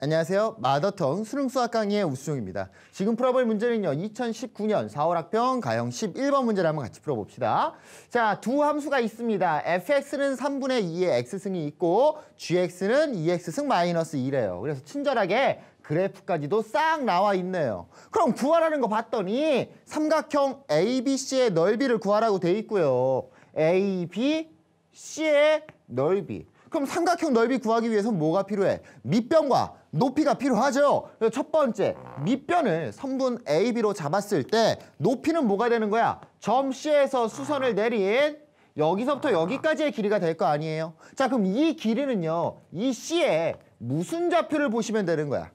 안녕하세요. 마더텅 수능 수학 강의의 우수종입니다. 지금 풀어볼 문제는요. 2019년 4월 학평 가형 11번 문제를 한번 같이 풀어봅시다. 자, 두 함수가 있습니다. fx는 3분의 2의 x승이 있고 gx는 2x승 마이너스 2래요. 그래서 친절하게 그래프까지도 싹 나와 있네요. 그럼 구하라는 거 봤더니 삼각형 ABC의 넓이를 구하라고 돼 있고요. ABC의 넓이. 그럼 삼각형 넓이 구하기 위해서 뭐가 필요해? 밑변과 높이가 필요하죠. 첫 번째, 밑변을 선분 AB로 잡았을 때 높이는 뭐가 되는 거야? 점 C에서 수선을 내린 여기서부터 여기까지의 길이가 될 거 아니에요? 자, 그럼 이 길이는요. 이 C에 무슨 좌표를 보시면 되는 거야?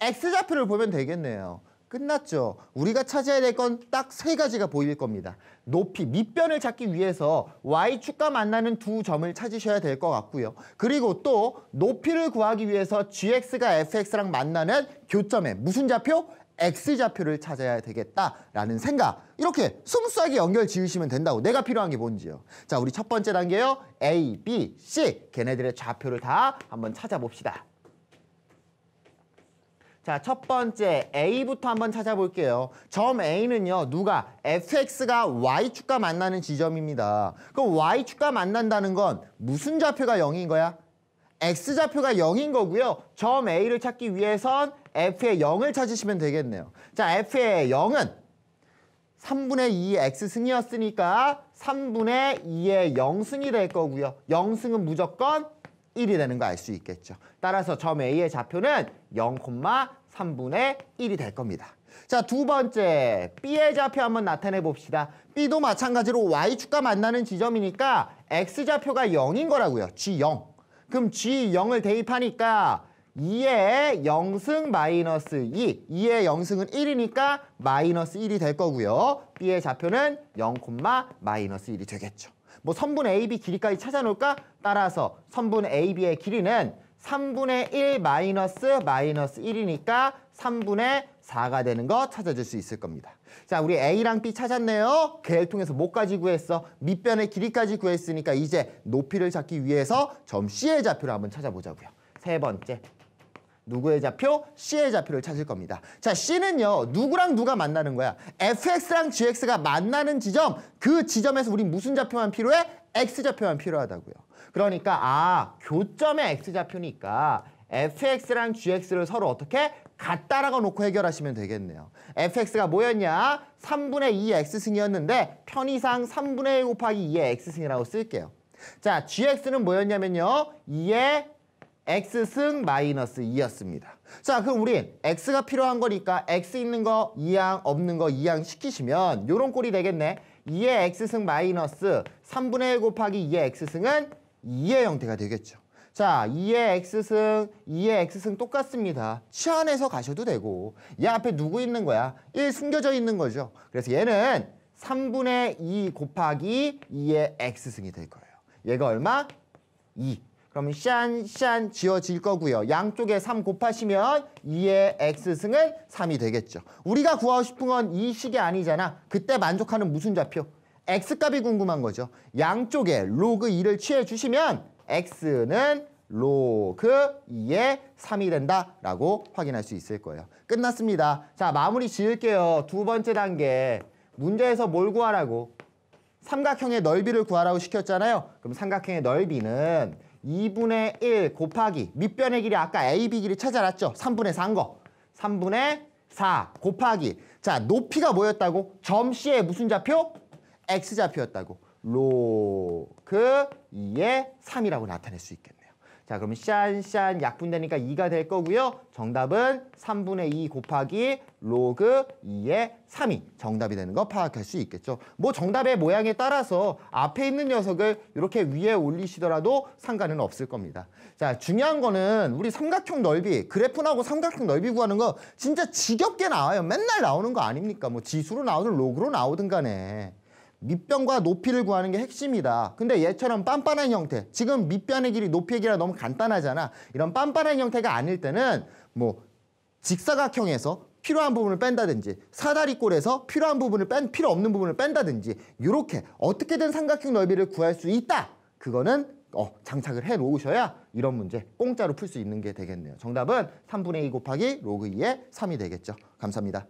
X좌표를 보면 되겠네요. 끝났죠. 우리가 찾아야 될 건 딱 세 가지가 보일 겁니다. 높이, 밑변을 찾기 위해서 Y축과 만나는 두 점을 찾으셔야 될 것 같고요. 그리고 또 높이를 구하기 위해서 GX가 FX랑 만나는 교점에 무슨 좌표? X좌표를 찾아야 되겠다라는 생각 이렇게 숨하게 연결 지으시면 된다고 내가 필요한 게 뭔지요 자 우리 첫 번째 단계요 A, B, C 걔네들의 좌표를 다 한번 찾아봅시다 자, 첫 번째 A부터 한번 찾아볼게요. 점 A는요, 누가? fx가 y축과 만나는 지점입니다. 그럼 y축과 만난다는 건 무슨 좌표가 0인 거야? x좌표가 0인 거고요. 점 A를 찾기 위해선 f의 0을 찾으시면 되겠네요. 자, f의 0은 3분의 2의 x승이었으니까 3분의 2의 0승이 될 거고요. 0승은 무조건 1이 되는 거 알 수 있겠죠. 따라서 점 A의 좌표는 0, 3분의 1이 될 겁니다. 자, 두 번째, B의 좌표 한번 나타내 봅시다. B도 마찬가지로 Y축과 만나는 지점이니까 X좌표가 0인 거라고요. G0. 그럼 G0을 대입하니까 2의 0승 마이너스 2, 2의 0승은 1이니까 마이너스 1이 될 거고요. B의 좌표는 0, 마이너스 1이 되겠죠. 뭐 선분 AB 길이까지 찾아놓을까? 따라서 선분 AB의 길이는 3분의 1 마이너스 마이너스 1이니까 3분의 4가 되는 거 찾아줄 수 있을 겁니다. 자, 우리 A랑 B 찾았네요. 개를 통해서 뭐까지 구했어? 밑변의 길이까지 구했으니까 이제 높이를 찾기 위해서 점 C의 좌표를 한번 찾아보자고요. 세 번째, 누구의 좌표? C의 좌표를 찾을 겁니다. 자, C는요. 누구랑 누가 만나는 거야? fx랑 gx가 만나는 지점, 그 지점에서 우리 무슨 좌표만 필요해? x좌표만 필요하다고요. 그러니까 아, 교점의 x좌표니까 fx랑 gx를 서로 어떻게 같다라고 놓고 해결하시면 되겠네요. fx가 뭐였냐? 3분의 2x승이었는데 편의상 3분의 1 곱하기 2의 x승이라고 쓸게요. 자, gx는 뭐였냐면요. 2의 x승 마이너스 2였습니다. 자 그럼 우린 x가 필요한 거니까 x 있는 거 이항 없는 거 이항 시키시면 요런 꼴이 되겠네. 2의 x승 마이너스 3분의 1 곱하기 2의 x승은 2의 형태가 되겠죠. 자, 2의 x승, 2의 x승 똑같습니다. 치환해서 가셔도 되고 얘 앞에 누구 있는 거야? 1 숨겨져 있는 거죠. 그래서 얘는 3분의 2 곱하기 2의 x승이 될 거예요. 얘가 얼마? 2. 그러면 샨샨 지어질 거고요. 양쪽에 3 곱하시면 2의 x승은 3이 되겠죠. 우리가 구하고 싶은 건 이 식이 아니잖아. 그때 만족하는 무슨 좌표? x값이 궁금한 거죠. 양쪽에 로그 2를 취해 주시면 x는 로그 2의 3이 된다라고 확인할 수 있을 거예요. 끝났습니다. 자, 마무리 지을게요. 두 번째 단계. 문제에서 뭘 구하라고? 삼각형의 넓이를 구하라고 시켰잖아요. 그럼 삼각형의 넓이는 2분의 1 곱하기 밑변의 길이 아까 AB 길이 찾아놨죠? 3분의 4인 거. 3분의 4 곱하기 자 높이가 뭐였다고? 점 C의 무슨 좌표? X좌표였다고. 로그 2의 3이라고 나타낼 수 있겠네. 자 그러면 샨샨 약분되니까 2가 될 거고요. 정답은 3분의 2 곱하기 로그 2의 3이 정답이 되는 거 파악할 수 있겠죠. 뭐 정답의 모양에 따라서 앞에 있는 녀석을 이렇게 위에 올리시더라도 상관은 없을 겁니다. 자 중요한 거는 우리 삼각형 넓이 그래프하고 삼각형 넓이 구하는 거 진짜 지겹게 나와요. 맨날 나오는 거 아닙니까? 뭐 지수로 나오든 로그로 나오든 간에. 밑변과 높이를 구하는 게 핵심이다. 근데 얘처럼 빤빤한 형태, 지금 밑변의 길이 높이의 길이라 너무 간단하잖아. 이런 빤빤한 형태가 아닐 때는 뭐 직사각형에서 필요한 부분을 뺀다든지 사다리꼴에서 필요한 부분을 뺀 필요 없는 부분을 뺀다든지 이렇게 어떻게든 삼각형 넓이를 구할 수 있다. 그거는 어, 장착을 해 놓으셔야 이런 문제 공짜로 풀 수 있는 게 되겠네요. 정답은 3분의 2 곱하기 로그 2의 3이 되겠죠. 감사합니다.